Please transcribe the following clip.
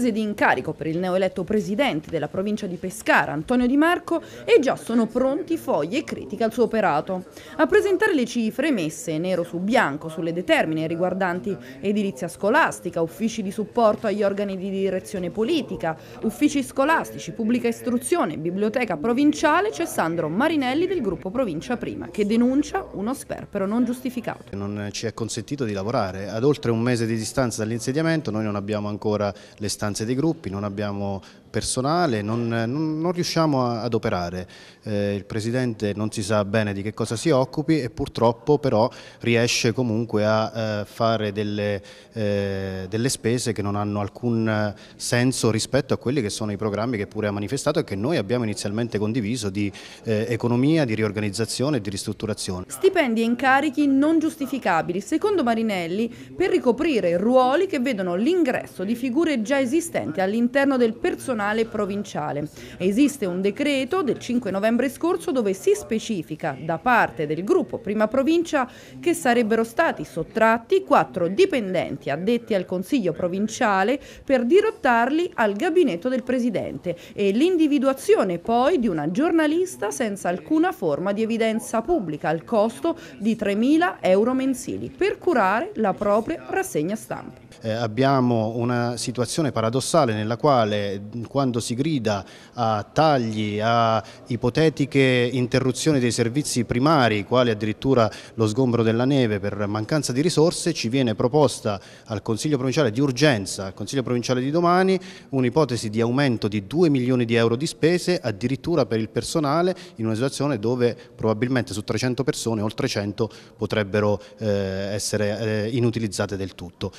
prese di incarico per il neoeletto presidente della provincia di Pescara, Antonio Di Marco, e già sono pronti foglie e critiche al suo operato. A presentare le cifre messe nero su bianco sulle determine riguardanti edilizia scolastica, uffici di supporto agli organi di direzione politica, uffici scolastici, pubblica istruzione, biblioteca provinciale, c'è Sandro Marinelli del gruppo Provincia Prima, che denuncia uno sperpero non giustificato. Non ci è consentito di lavorare, ad oltre un mese di distanza dall'insediamento noi non abbiamo ancora le stanze maggioranze dei gruppi, non abbiamo personale, non, non, non riusciamo a, ad operare. Eh, il Presidente non si sa bene di che cosa si occupi e purtroppo però riesce comunque a eh, fare delle, eh, delle, spese che non hanno alcun eh, senso rispetto a quelli che sono i programmi che pure ha manifestato e che noi abbiamo inizialmente condiviso di eh, economia, di riorganizzazione e di ristrutturazione. Stipendi e incarichi non giustificabili, secondo Marinelli, per ricoprire ruoli che vedono l'ingresso di figure già esistenti esistente all'interno del personale provinciale. Esiste un decreto del 5 novembre scorso dove si specifica da parte del gruppo Prima Provincia che sarebbero stati sottratti quattro dipendenti addetti al Consiglio provinciale per dirottarli al gabinetto del Presidente e l'individuazione poi di una giornalista senza alcuna forma di evidenza pubblica al costo di 3.000 euro mensili per curare la propria rassegna stampa. Eh, abbiamo una situazione paradossale nella quale quando si grida a tagli, a ipotetiche interruzioni dei servizi primari, quali addirittura lo sgombro della neve per mancanza di risorse, ci viene proposta al Consiglio Provinciale di urgenza, al Consiglio Provinciale di domani, un'ipotesi di aumento di 2 milioni di euro di spese addirittura per il personale in una situazione dove probabilmente su 300 persone oltre 100 potrebbero eh, essere eh, inutilizzate del tutto.